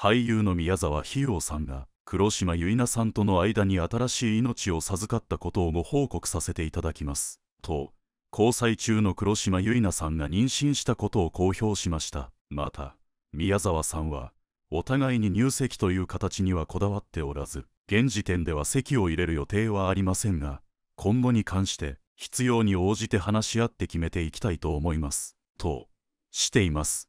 俳優の宮沢ひよさんが黒島結菜さんとの間に新しい命を授かったことをご報告させていただきますと交際中の黒島結菜さんが妊娠したことを公表しましたまた宮沢さんはお互いに入籍という形にはこだわっておらず現時点では籍を入れる予定はありませんが今後に関して必要に応じて話し合って決めていきたいと思いますとしています